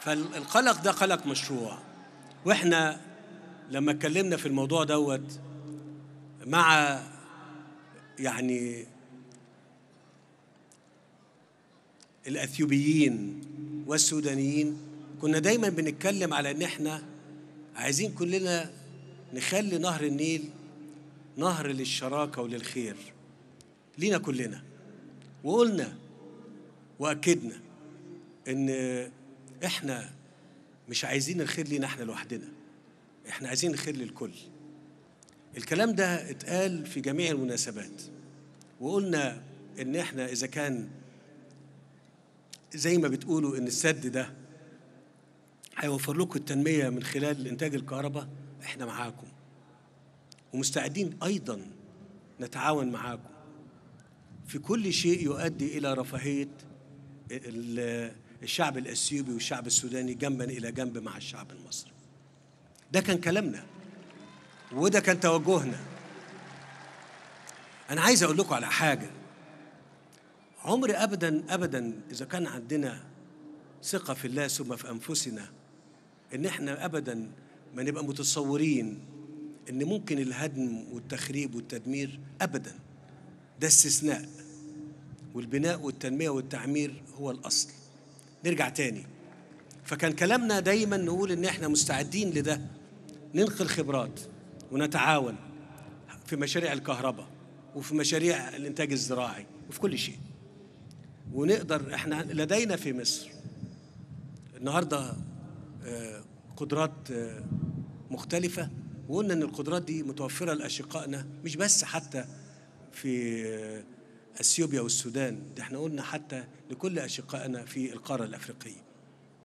فالقلق ده قلق مشروع واحنا لما اتكلمنا في الموضوع دوت مع يعني الاثيوبيين والسودانيين كنا دايما بنتكلم على ان احنا عايزين كلنا نخلي نهر النيل نهر للشراكه وللخير لينا كلنا وقلنا واكدنا ان احنا مش عايزين الخير لينا احنا لوحدنا احنا عايزين الخير للكل الكلام ده اتقال في جميع المناسبات وقلنا ان احنا اذا كان زي ما بتقولوا ان السد ده هيوفر لكم التنميه من خلال انتاج الكهرباء احنا معاكم ومستعدين ايضا نتعاون معاكم في كل شيء يؤدي الى رفاهيه الشعب الاثيوبي والشعب السوداني جنبا الى جنب مع الشعب المصري ده كان كلامنا وده كان توجهنا انا عايز اقول لكم على حاجه عمر ابدا ابدا اذا كان عندنا ثقه في الله ثم في انفسنا ان احنا ابدا ما نبقى متصورين ان ممكن الهدم والتخريب والتدمير ابدا ده استثناء والبناء والتنميه والتعمير هو الاصل نرجع تاني فكان كلامنا دايما نقول ان احنا مستعدين لده ننقل خبرات ونتعاون في مشاريع الكهرباء وفي مشاريع الانتاج الزراعي وفي كل شيء ونقدر احنا لدينا في مصر النهارده آه، قدرات آه، مختلفه وقلنا ان القدرات دي متوفره لاشقائنا مش بس حتى في آه، اثيوبيا والسودان ده احنا قلنا حتى لكل اشقائنا في القاره الافريقيه